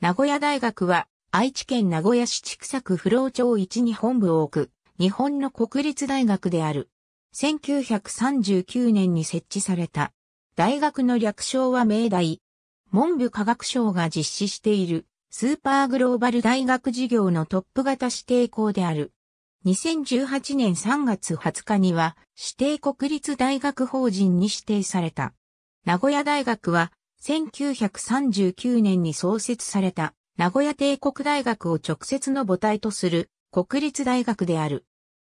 名古屋大学は、愛知県名古屋市千作区不老町一に本部を置く、日本の国立大学である。1939年に設置された。大学の略称は明大。文部科学省が実施している、スーパーグローバル大学事業のトップ型指定校である。2018年3月20日には、指定国立大学法人に指定された。名古屋大学は、1939年に創設された名古屋帝国大学を直接の母体とする国立大学である。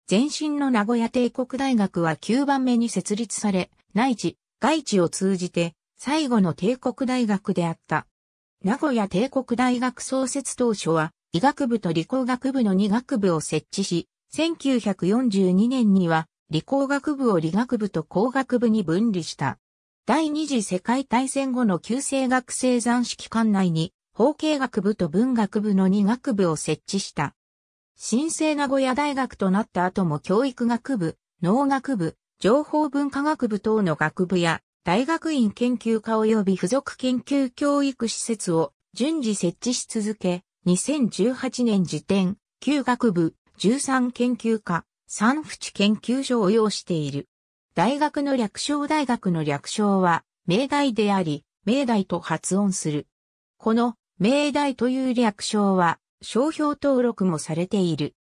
前身の名古屋帝国大学は9番目に設立され、内地、外地を通じて最後の帝国大学であった。名古屋帝国大学創設当初は医学部と理工学部の2学部を設置し、1942年には理工学部を理学部と工学部に分離した。第二次世界大戦後の旧制学生残式館内に、法経学部と文学部の2学部を設置した。新生名古屋大学となった後も教育学部、農学部、情報文化学部等の学部や、大学院研究科及び附属研究教育施設を順次設置し続け、2018年時点、旧学部、13研究科、3府研究所を要している。大学の略称大学の略称は、明大であり、明大と発音する。この、明大という略称は、商標登録もされている。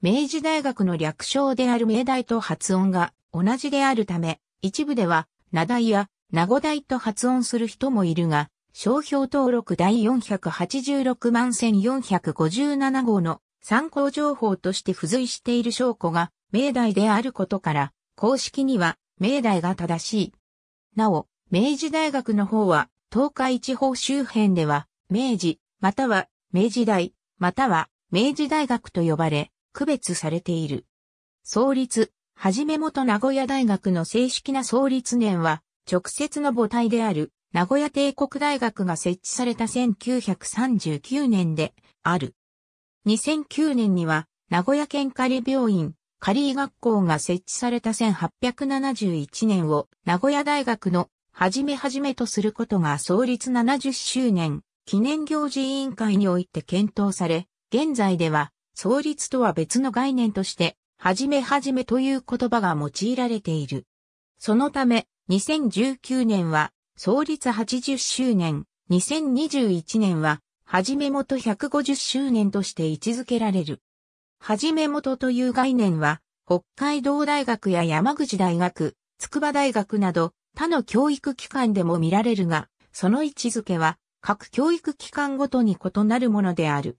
明治大学の略称である明大と発音が同じであるため、一部では、名大や名古大と発音する人もいるが、商標登録第486万1457号の参考情報として付随している証拠が明大であることから、公式には、明大が正しい。なお、明治大学の方は、東海地方周辺では、明治、または、明治大、または、明治大学と呼ばれ、区別されている。創立、はじめ元名古屋大学の正式な創立年は、直接の母体である、名古屋帝国大学が設置された1939年で、ある。2009年には、名古屋県仮病院、カリー学校が設置された1871年を名古屋大学のはじめはじめとすることが創立70周年記念行事委員会において検討され、現在では創立とは別の概念として、はじめはじめという言葉が用いられている。そのため、2019年は創立80周年、2021年ははじめもと150周年として位置づけられる。はじめ元という概念は、北海道大学や山口大学、筑波大学など他の教育機関でも見られるが、その位置づけは各教育機関ごとに異なるものである。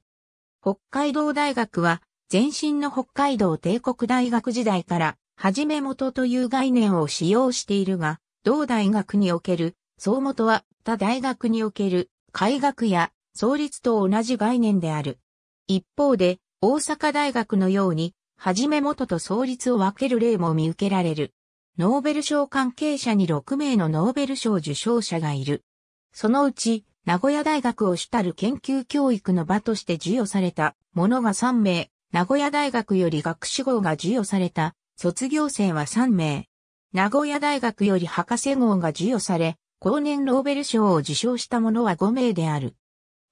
北海道大学は前身の北海道帝国大学時代から、はじめ元という概念を使用しているが、同大学における総元は他大学における開学や創立と同じ概念である。一方で、大阪大学のように、はじめ元と創立を分ける例も見受けられる。ノーベル賞関係者に6名のノーベル賞受賞者がいる。そのうち、名古屋大学を主たる研究教育の場として授与されたものが3名、名古屋大学より学士号が授与された卒業生は3名。名古屋大学より博士号が授与され、後年ノーベル賞を受賞した者は5名である。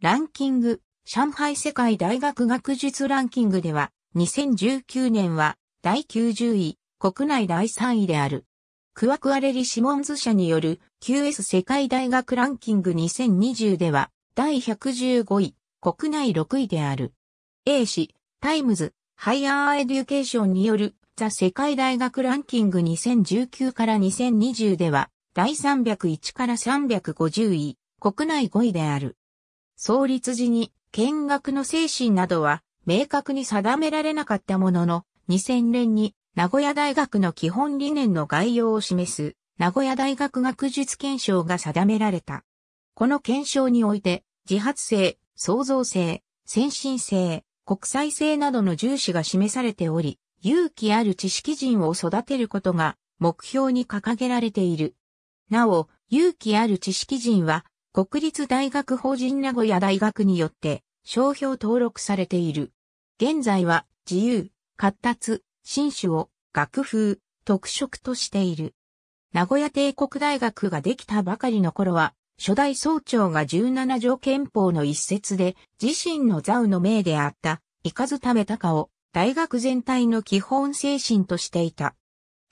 ランキング、上海世界大学学術ランキングでは、2019年は第90位、国内第3位である。クワクアレリ・シモンズ社による QS 世界大学ランキング2020では第115位、国内6位である。A 氏、タイムズ、ハイアーエデュケーションによるザ世界大学ランキング2019から2020では第301から350位、国内5位である。創立時に見学の精神などは明確に定められなかったものの、2000年に名古屋大学の基本理念の概要を示す名古屋大学学術検証が定められた。この検証において、自発性、創造性、先進性、国際性などの重視が示されており、勇気ある知識人を育てることが目標に掲げられている。なお、勇気ある知識人は国立大学法人名古屋大学によって商標登録されている。現在は自由、活達、新種を学風、特色としている。名古屋帝国大学ができたばかりの頃は、初代総長が17条憲法の一節で、自身の座右の命であった、いかず食べたかを、大学全体の基本精神としていた。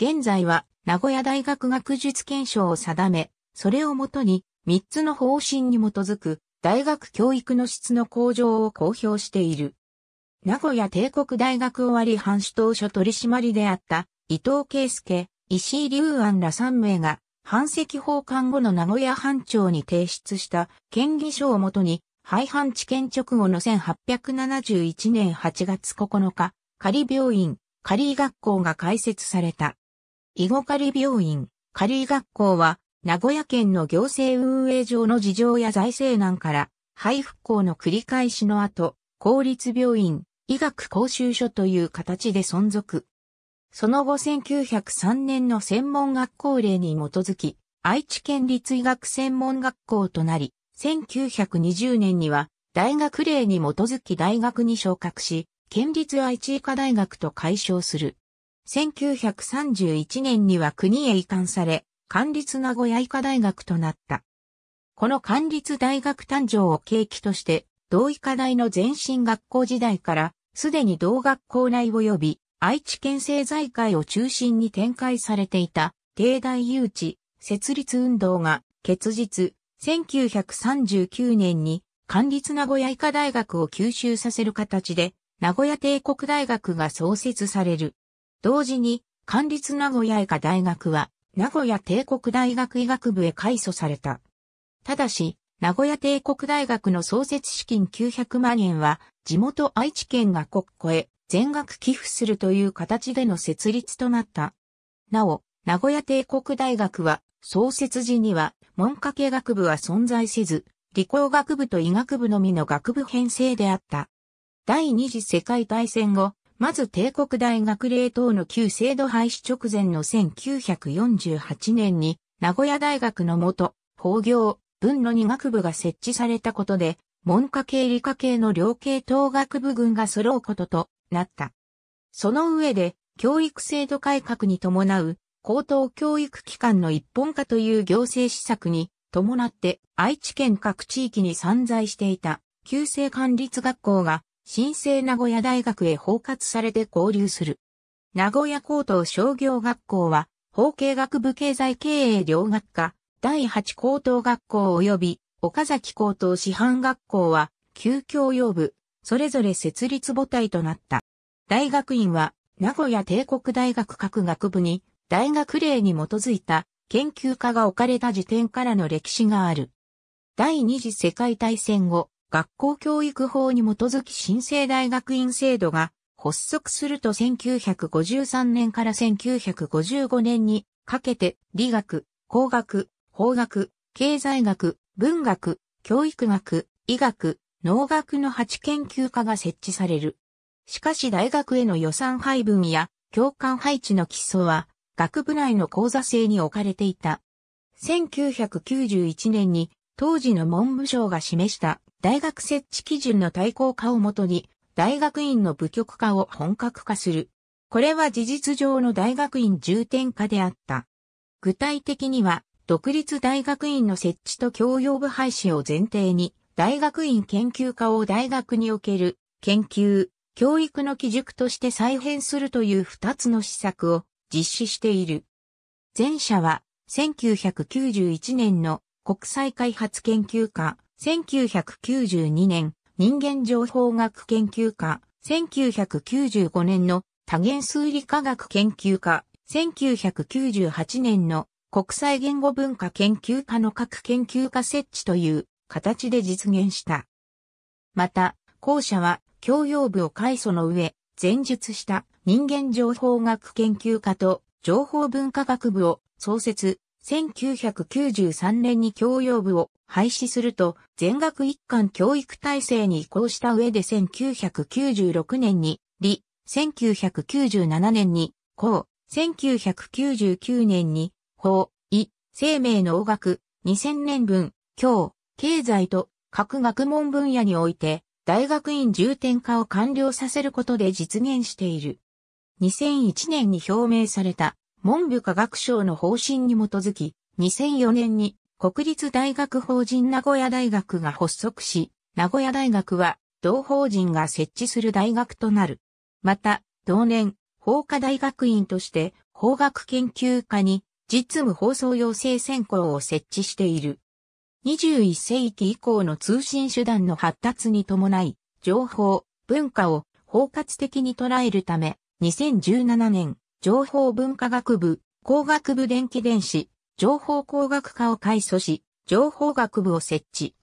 現在は、名古屋大学学術憲章を定め、それをもとに、三つの方針に基づく大学教育の質の向上を公表している。名古屋帝国大学終わり藩主当初取締りであった伊藤圭介、石井隆安ら三名が、藩籍法官後の名古屋藩庁に提出した県議書をもとに、廃藩置県直後の1871年8月9日、仮病院、仮医学校が開設された。囲碁仮病院、仮医学校は、名古屋県の行政運営上の事情や財政難から、廃復興の繰り返しの後、公立病院、医学講習所という形で存続。その後1903年の専門学校令に基づき、愛知県立医学専門学校となり、1920年には大学令に基づき大学に昇格し、県立愛知医科大学と解消する。1931年には国へ移管され、官立名古屋医科大学となった。この官立大学誕生を契機として、同医科大の前身学校時代から、すでに同学校内及び、愛知県政財界を中心に展開されていた、帝大誘致、設立運動が、結実、1939年に、官立名古屋医科大学を吸収させる形で、名古屋帝国大学が創設される。同時に、官立名古屋医科大学は、名古屋帝国大学医学部へ改祖された。ただし、名古屋帝国大学の創設資金900万円は、地元愛知県が国庫へ全額寄付するという形での設立となった。なお、名古屋帝国大学は、創設時には、文科系学部は存在せず、理工学部と医学部のみの学部編成であった。第二次世界大戦後、まず帝国大学令等の旧制度廃止直前の1948年に、名古屋大学の元、法業、文の二学部が設置されたことで、文科系理科系の両系統学部群が揃うこととなった。その上で、教育制度改革に伴う、高等教育機関の一本化という行政施策に伴って愛知県各地域に散在していた旧制管理学校が新生名古屋大学へ包括されて交流する。名古屋高等商業学校は、法経学部経済経営両学科、第8高等学校及び、岡崎高等師範学校は、旧教養部、それぞれ設立母体となった。大学院は、名古屋帝国大学各学部に、大学令に基づいた、研究科が置かれた時点からの歴史がある。第二次世界大戦後、学校教育法に基づき新生大学院制度が発足すると1953年から1955年にかけて理学、工学、法学、経済学、文学、教育学、医学、農学の8研究科が設置される。しかし大学への予算配分や教官配置の基礎は学部内の講座制に置かれていた。1991年に当時の文部省が示した大学設置基準の対抗化をもとに、大学院の部局化を本格化する。これは事実上の大学院重点化であった。具体的には、独立大学院の設置と教養部廃止を前提に、大学院研究科を大学における研究、教育の基軸として再編するという二つの施策を実施している。前者は1991年の国際開発研究科1992年、人間情報学研究科、1995年の多元数理科学研究科、1998年の国際言語文化研究科の各研究科設置という形で実現した。また、校舎は教養部を開祖の上、前述した人間情報学研究科と情報文化学部を創設、1993年に教養部を廃止すると全学一貫教育体制に移行した上で1996年に、理、1997年に、公、1999年に、法、医、生命の学、2000年分、教、経済と各学問分野において、大学院重点化を完了させることで実現している。2001年に表明された文部科学省の方針に基づき、2004年に国立大学法人名古屋大学が発足し、名古屋大学は同法人が設置する大学となる。また、同年、法科大学院として法学研究科に実務放送養成専攻を設置している。21世紀以降の通信手段の発達に伴い、情報、文化を包括的に捉えるため、2017年、情報文化学部、工学部電気電子、情報工学科を改組し、情報学部を設置。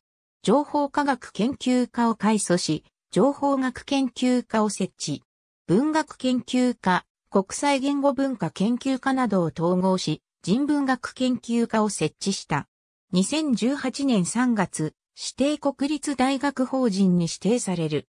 情報科学研究科を改組し、情報学研究科を設置。文学研究科、国際言語文化研究科などを統合し、人文学研究科を設置した。2018年3月、指定国立大学法人に指定される。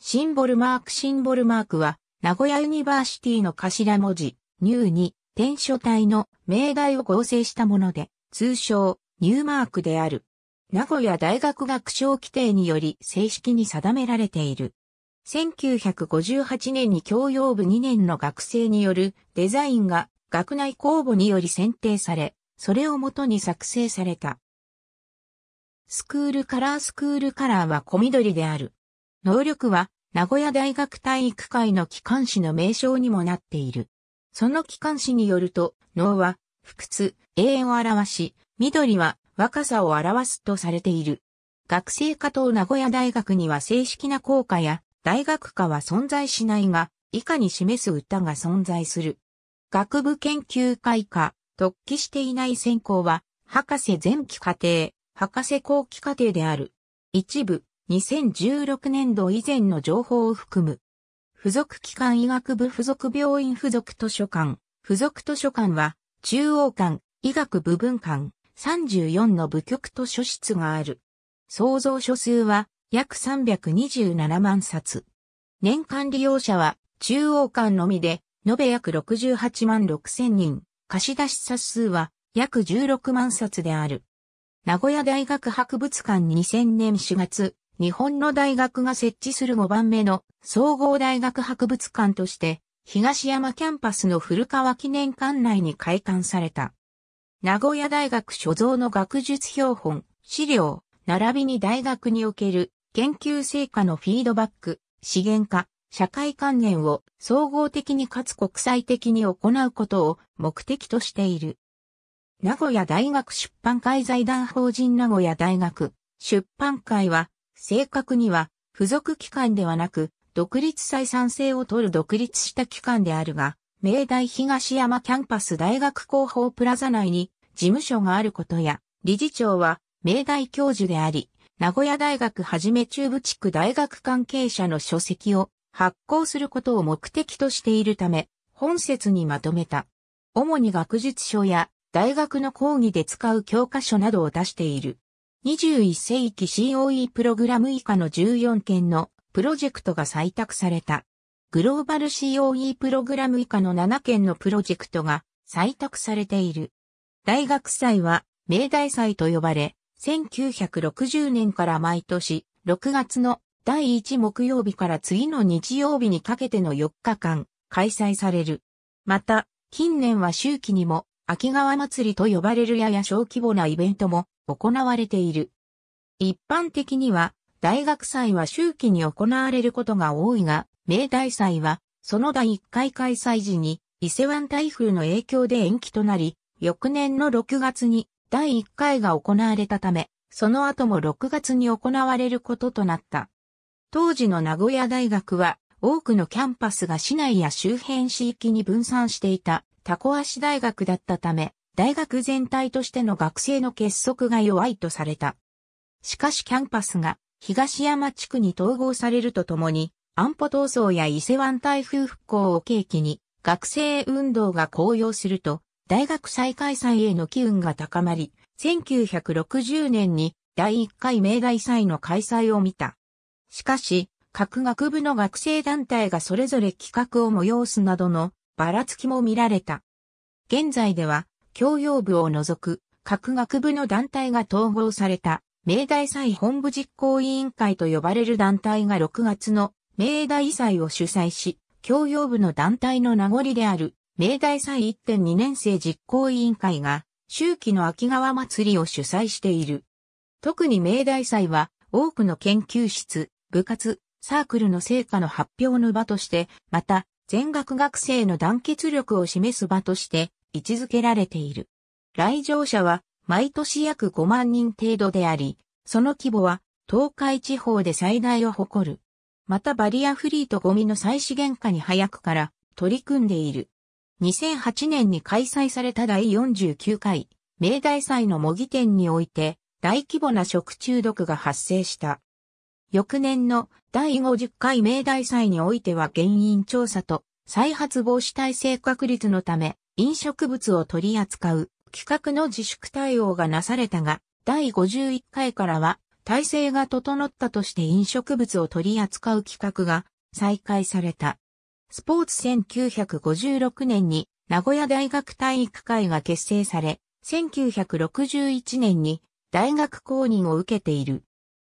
シンボルマークシンボルマークは、名古屋ユニバーシティの頭文字、ニューに、篆書体の命題を合成したもので、通称、ニューマークである。名古屋大学学章規定により正式に定められている。1958年に教養部2年の学生によるデザインが学内公募により選定され、それをもとに作成された。スクールカラースクールカラーは小緑である。能力は名古屋大学体育会の機関誌の名称にもなっている。その機関誌によると、脳は、不屈、永遠を表し、緑は若さを表すとされている。学生科と名古屋大学には正式な校歌や大学科は存在しないが、以下に示す歌が存在する。学部研究会科、突起していない専攻は、博士前期課程、博士後期課程である。一部、2016年度以前の情報を含む。付属機関医学部付属病院付属図書館。付属図書館は、中央館、医学部分館、34の部局図書室がある。創造書数は、約327万冊。年間利用者は、中央館のみで、延べ約68万6千人。貸し出し冊数は、約16万冊である。名古屋大学博物館2000年4月、日本の大学が設置する5番目の総合大学博物館として、東山キャンパスの古川記念館内に開館された。名古屋大学所蔵の学術標本、資料、並びに大学における研究成果のフィードバック、資源化、社会関連を総合的にかつ国際的に行うことを目的としている。名古屋大学出版会財団法人名古屋大学出版会は正確には、付属機関ではなく、独立採算性を取る独立した機関であるが、明大東山キャンパス大学広報プラザ内に事務所があることや、理事長は明大教授であり、名古屋大学はじめ中部地区大学関係者の書籍を発行することを目的としているため、本節にまとめた。主に学術書や大学の講義で使う教科書などを出している。21世紀 COE プログラム以下の14件のプロジェクトが採択された。グローバル COE プログラム以下の7件のプロジェクトが採択されている。大学祭は、明大祭と呼ばれ、1960年から毎年、6月の第1木曜日から次の日曜日にかけての4日間、開催される。また、近年は周期にも、秋川祭りと呼ばれるやや小規模なイベントも行われている。一般的には、大学祭は周期に行われることが多いが、明大祭は、その第1回開催時に、伊勢湾台風の影響で延期となり、翌年の6月に第1回が行われたため、その後も6月に行われることとなった。当時の名古屋大学は、多くのキャンパスが市内や周辺市域に分散していた、タコ足大学だったため、大学全体としての学生の結束が弱いとされた。しかしキャンパスが東山地区に統合されるとともに、安保闘争や伊勢湾台風復興を契機に、学生運動が高揚すると、大学再開催への機運が高まり、1960年に第1回明大祭の開催を見た。しかし、各学部の学生団体がそれぞれ企画を催すなどのばらつきも見られた。現在では、教養部を除く各学部の団体が統合された、明大祭本部実行委員会と呼ばれる団体が6月の明大祭を主催し、教養部の団体の名残である、明大祭1.2年生実行委員会が、秋季の秋川祭りを主催している。特に明大祭は、多くの研究室、部活、サークルの成果の発表の場として、また、全学学生の団結力を示す場として、位置づけられている。来場者は毎年約5万人程度であり、その規模は東海地方で最大を誇る。またバリアフリーとゴミの再資源化に早くから取り組んでいる。2008年に開催された第49回明大祭の模擬店において大規模な食中毒が発生した。翌年の第50回明大祭においては原因調査と再発防止体制確立のため飲食物を取り扱う企画の自粛対応がなされたが、第51回からは体制が整ったとして飲食物を取り扱う企画が再開された。スポーツ1956年に名古屋大学体育会が結成され、1961年に大学公認を受けている。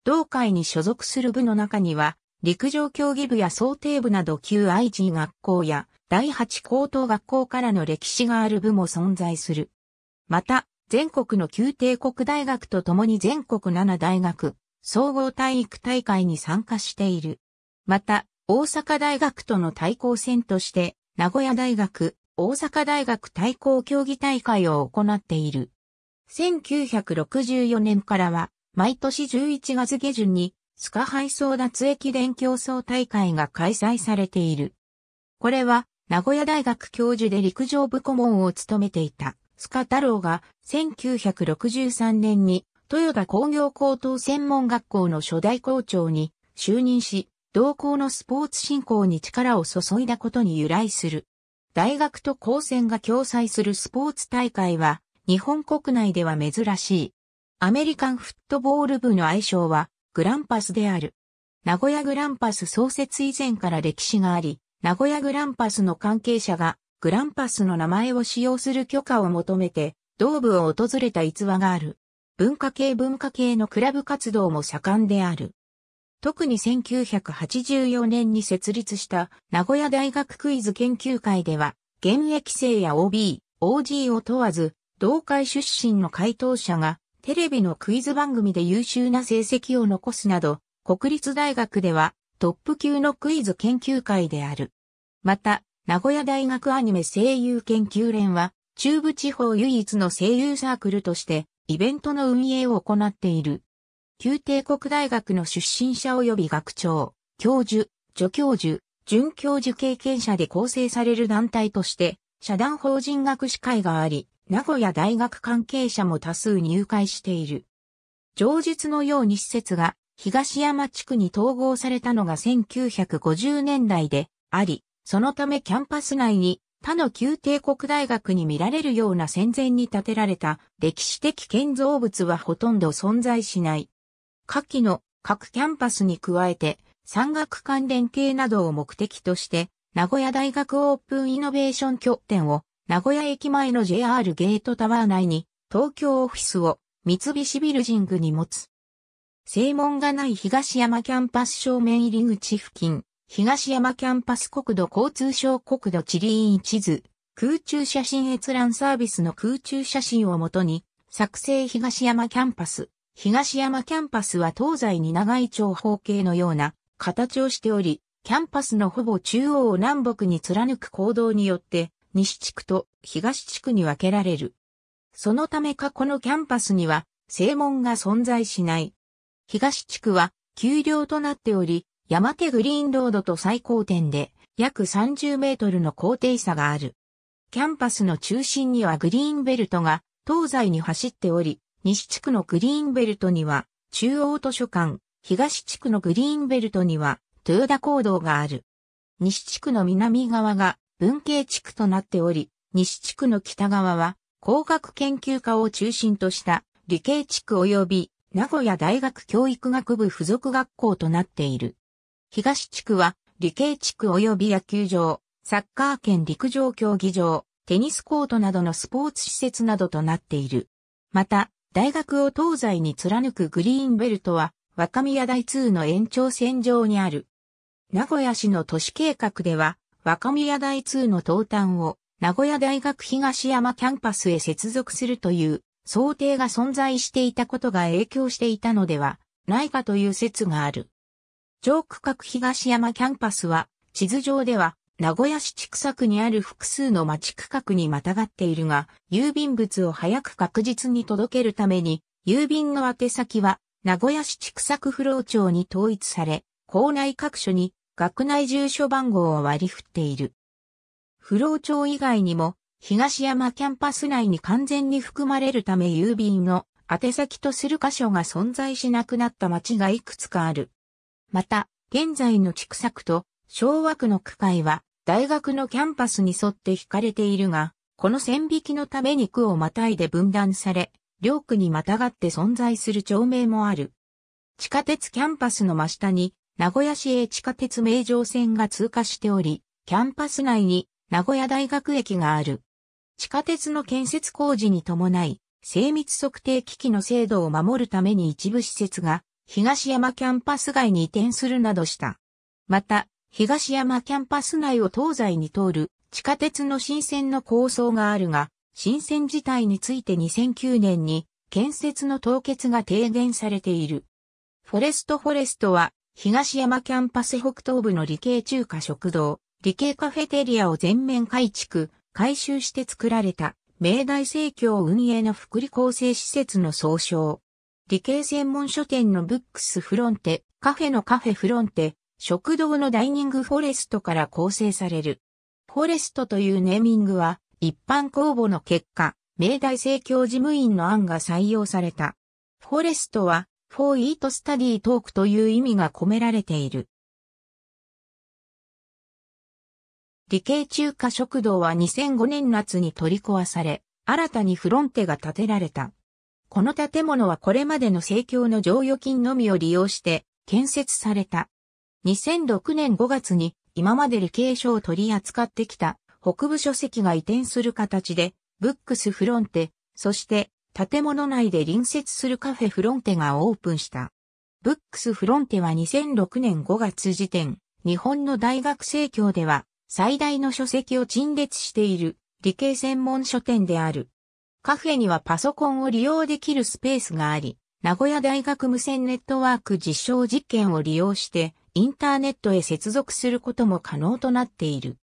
同会に所属する部の中には、陸上競技部や想定部など旧 IG 学校や第8高等学校からの歴史がある部も存在する。また、全国の旧帝国大学と共に全国7大学、総合体育大会に参加している。また、大阪大学との対抗戦として、名古屋大学、大阪大学対抗競技大会を行っている。1964年からは、毎年11月下旬に、スカハイ争奪駅伝競争大会が開催されている。これは、名古屋大学教授で陸上部顧問を務めていた、須賀太郎が1963年に豊田工業高等専門学校の初代校長に就任し、同校のスポーツ振興に力を注いだことに由来する。大学と高専が共催するスポーツ大会は、日本国内では珍しい。アメリカンフットボール部の愛称は、グランパスである。名古屋グランパス創設以前から歴史があり、名古屋グランパスの関係者が、グランパスの名前を使用する許可を求めて、同部を訪れた逸話がある。文化系文化系のクラブ活動も盛んである。特に1984年に設立した名古屋大学クイズ研究会では、現役生や OB、OG を問わず、同会出身の回答者が、テレビのクイズ番組で優秀な成績を残すなど、国立大学ではトップ級のクイズ研究会である。また、名古屋大学アニメ声優研究連は、中部地方唯一の声優サークルとして、イベントの運営を行っている。旧帝国大学の出身者及び学長、教授、助教授、准教授経験者で構成される団体として、社団法人学士会があり、名古屋大学関係者も多数入会している。上述のように施設が東山地区に統合されたのが1950年代であり、そのためキャンパス内に他の旧帝国大学に見られるような戦前に建てられた歴史的建造物はほとんど存在しない。下記の各キャンパスに加えて山岳関連系などを目的として名古屋大学オープンイノベーション拠点を名古屋駅前の JR ゲートタワー内に東京オフィスを三菱ビルジングに持つ。正門がない東山キャンパス正面入り口付近、東山キャンパス国土交通省国土地理院地図、空中写真閲覧サービスの空中写真をもとに、作成東山キャンパス。東山キャンパスは東西に長い長方形のような形をしており、キャンパスのほぼ中央を南北に貫く行動によって、西地区と東地区に分けられる。そのため過去のキャンパスには、正門が存在しない。東地区は丘陵となっており、山手グリーンロードと最高点で約30メートルの高低差がある。キャンパスの中心にはグリーンベルトが東西に走っており、西地区のグリーンベルトには中央図書館、東地区のグリーンベルトには豊田講堂がある。西地区の南側が文系地区となっており、西地区の北側は工学研究科を中心とした理系地区及び名古屋大学教育学部附属学校となっている。東地区は、理系地区及び野球場、サッカー圏陸上競技場、テニスコートなどのスポーツ施設などとなっている。また、大学を東西に貫くグリーンベルトは、若宮台2の延長線上にある。名古屋市の都市計画では、若宮台2の東端を、名古屋大学東山キャンパスへ接続するという想定が存在していたことが影響していたのではないかという説がある。上区画東山キャンパスは地図上では名古屋市地区区にある複数の町区画にまたがっているが、郵便物を早く確実に届けるために、郵便の宛先は名古屋市地区区不老町に統一され、校内各所に学内住所番号を割り振っている。不老町以外にも東山キャンパス内に完全に含まれるため郵便の宛先とする箇所が存在しなくなった町がいくつかある。また、現在の千種と昭和区の区会は大学のキャンパスに沿って引かれているが、この線引きのために区をまたいで分断され、両区にまたがって存在する町名もある。地下鉄キャンパスの真下に、名古屋市営地下鉄名城線が通過しており、キャンパス内に名古屋大学駅がある。地下鉄の建設工事に伴い、精密測定機器の精度を守るために一部施設が東山キャンパス外に移転するなどした。また、東山キャンパス内を東西に通る地下鉄の新線の構想があるが、新線自体について2009年に建設の凍結が提言されている。フォレストフォレストは東山キャンパス北東部の理系中華食堂、理系カフェテリアを全面改築、改修して作られた明大生協運営の福利厚生施設の総称。理系専門書店のブックスフロンテ、カフェのカフェフロンテ、食堂のダイニングフォレストから構成される。フォレストというネーミングは一般公募の結果、明大生協事務員の案が採用された。フォレストは、フォーイートスタディトークという意味が込められている。理系中華食堂は2005年夏に取り壊され、新たにフロンテが建てられた。この建物はこれまでの盛況の剰余金のみを利用して建設された。2006年5月に今まで理系書を取り扱ってきた北部書籍が移転する形で、ブックスフロンテ、そして建物内で隣接するカフェフロンテがオープンした。ブックスフロンテは2006年5月時点、日本の大学生協では最大の書籍を陳列している理系専門書店である。カフェにはパソコンを利用できるスペースがあり、名古屋大学無線ネットワーク実証実験を利用してインターネットへ接続することも可能となっている。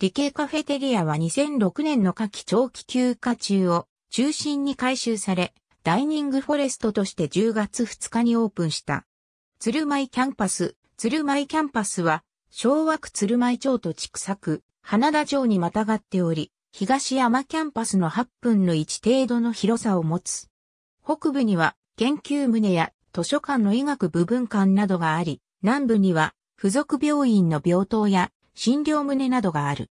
理系カフェテリアは2006年の夏季長期休暇中を中心に改修され、ダイニングフォレストとして10月2日にオープンした。鶴舞キャンパス、鶴舞キャンパスは昭和区鶴舞町と千作、区、花田町にまたがっており、東山キャンパスの8分の1程度の広さを持つ。北部には研究棟や図書館の医学部分館などがあり、南部には付属病院の病棟や診療棟などがある。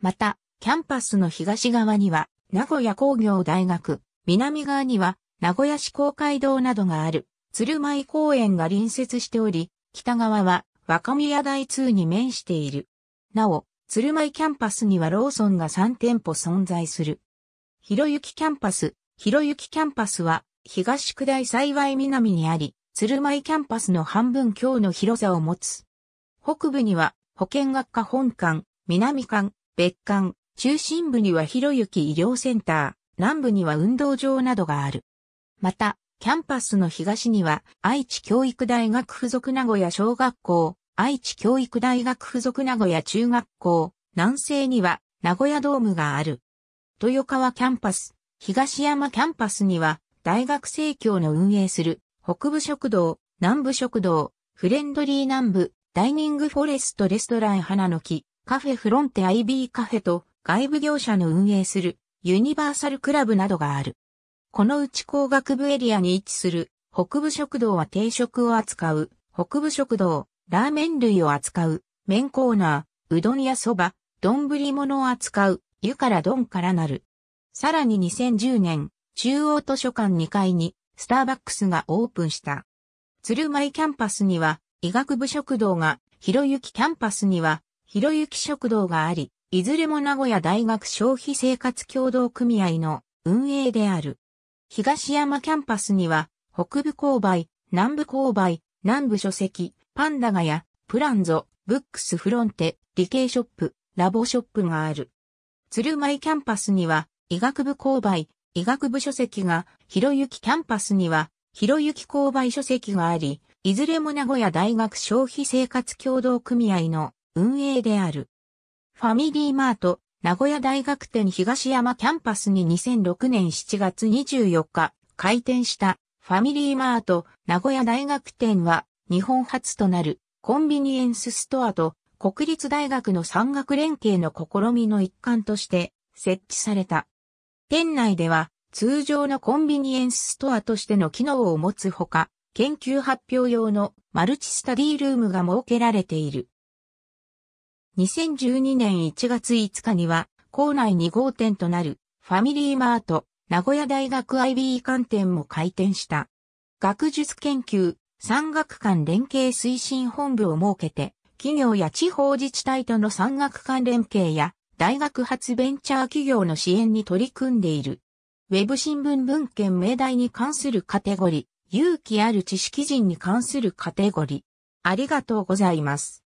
また、キャンパスの東側には名古屋工業大学、南側には名古屋市公会堂などがある鶴舞公園が隣接しており、北側は若宮台通に面している。なお、鶴舞キャンパスにはローソンが3店舗存在する。広行キャンパス、広行キャンパスは東区大幸い南にあり、鶴舞キャンパスの半分強の広さを持つ。北部には保健学科本館、南館、別館、中心部には広行医療センター、南部には運動場などがある。また、キャンパスの東には、愛知教育大学附属名古屋小学校、愛知教育大学附属名古屋中学校、南西には、名古屋ドームがある。豊川キャンパス、東山キャンパスには、大学生協の運営する、北部食堂、南部食堂、フレンドリー南部、ダイニングフォレストレストラン花の木、カフェフロンテ IB カフェと、外部業者の運営する、ユニバーサルクラブなどがある。このうち工学部エリアに位置する北部食堂は定食を扱う、北部食堂、ラーメン類を扱う、麺コーナー、うどんやそば、丼物を扱う、湯から丼からなる。さらに2010年、中央図書館2階に、スターバックスがオープンした。鶴舞キャンパスには、医学部食堂が、ひろゆきキャンパスには、ひろゆき食堂があり、いずれも名古屋大学消費生活協同組合の運営である。東山キャンパスには、北部購買、南部購買、南部書籍、パンダガヤ、プランゾ、ブックスフロンテ、理系ショップ、ラボショップがある。鶴舞キャンパスには、医学部購買、医学部書籍が、ひろゆきキャンパスには、ひろゆき購買書籍があり、いずれも名古屋大学消費生活協同組合の運営である。ファミリーマート、名古屋大学店東山キャンパスに2006年7月24日開店したファミリーマート名古屋大学店は日本初となるコンビニエンスストアと国立大学の産学連携の試みの一環として設置された。店内では通常のコンビニエンスストアとしての機能を持つほか、研究発表用のマルチスタディールームが設けられている。2012年1月5日には、校内2号店となる、ファミリーマート、名古屋大学 IB 館店も開店した。学術研究、産学館連携推進本部を設けて、企業や地方自治体との産学館連携や、大学発ベンチャー企業の支援に取り組んでいる。ウェブ新聞文献命題に関するカテゴリー、勇気ある知識人に関するカテゴリー。ありがとうございます。